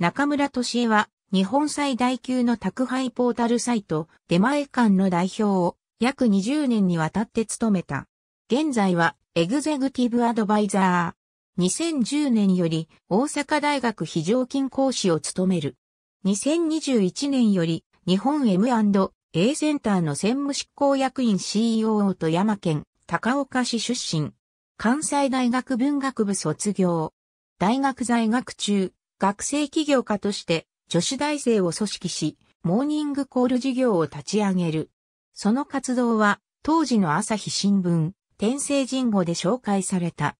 中村俊恵は、日本最大級の宅配ポータルサイト、出前館の代表を約20年にわたって務めた。現在は、エグゼグティブアドバイザー。2010年より大阪大学非常勤講師を務める。2021年より日本 M&A センターの専務執行役員 CEO と山県高岡市出身。関西大学文学部卒業。大学在学中、学生起業家として女子大生を組織し、モーニングコール事業を立ち上げる。その活動は当時の朝日新聞、天聖人語で紹介された。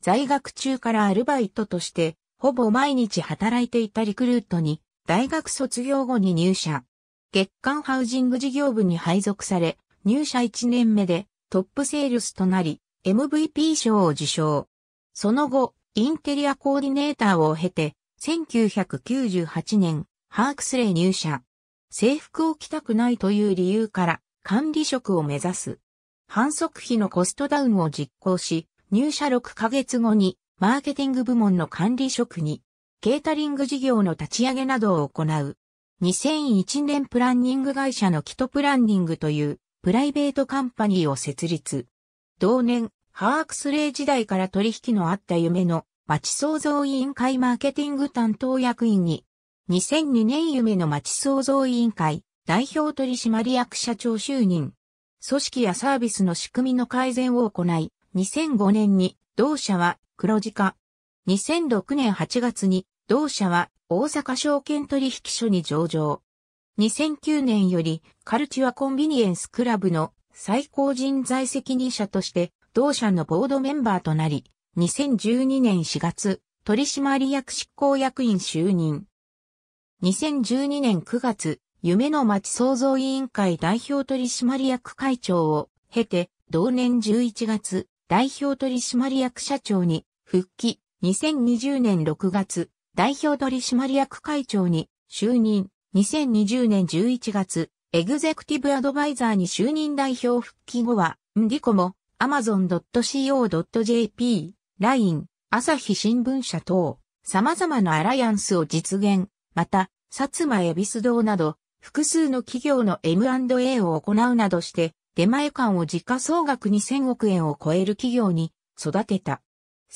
在学中からアルバイトとして、ほぼ毎日働いていたリクルートに、大学卒業後に入社。月間ハウジング事業部に配属され、入社1年目でトップセールスとなり、MVP 賞を受賞。その後、インテリアコーディネーターを経て、1998年、ハークスレイ入社。制服を着たくないという理由から管理職を目指す。反則費のコストダウンを実行し、入社6ヶ月後にマーケティング部門の管理職に、ケータリング事業の立ち上げなどを行う。2001年プランニング会社のキトプランニングというプライベートカンパニーを設立。同年、ハークスレイ時代から取引のあった夢の町創造委員会マーケティング担当役員に、2002年夢の町創造委員会代表取締役社長就任。組織やサービスの仕組みの改善を行い、2005年に同社は黒字化。2006年8月に同社は大阪証券取引所に上場。2009年よりカルチュアコンビニエンスクラブの最高人材責任者として同社のボードメンバーとなり、2012年4月、取締役執行役員就任。2012年9月、夢の街創造委員会代表取締役会長を経て、同年11月、代表取締役社長に復帰、2020年6月、代表取締役会長に就任、2020年11月、エグゼクティブアドバイザーに就任代表復帰後は、ンディコも amazon.co.jp LINE、朝日新聞社等、様々なアライアンスを実現、また、薩摩恵比寿堂など、複数の企業の M&A を行うなどして、出前館を時価総額2000億円を超える企業に育てた。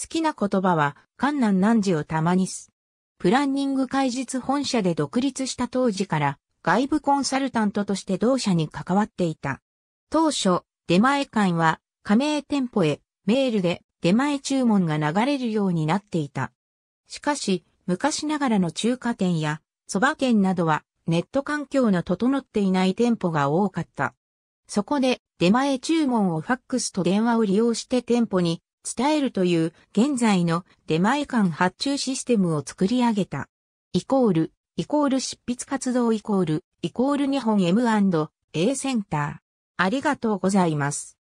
好きな言葉は、観南南寺をたまにす。プランニング開実本社で独立した当時から、外部コンサルタントとして同社に関わっていた。当初、出前館は、加盟店舗へ、メールで、出前注文が流れるようになっていた。しかし、昔ながらの中華店や、蕎麦店などは、ネット環境の整っていない店舗が多かった。そこで、出前注文をファックスと電話を利用して店舗に伝えるという現在の出前館発注システムを作り上げた。イコール、イコール執筆活動イコール、イコール日本 M&A センター。ありがとうございます。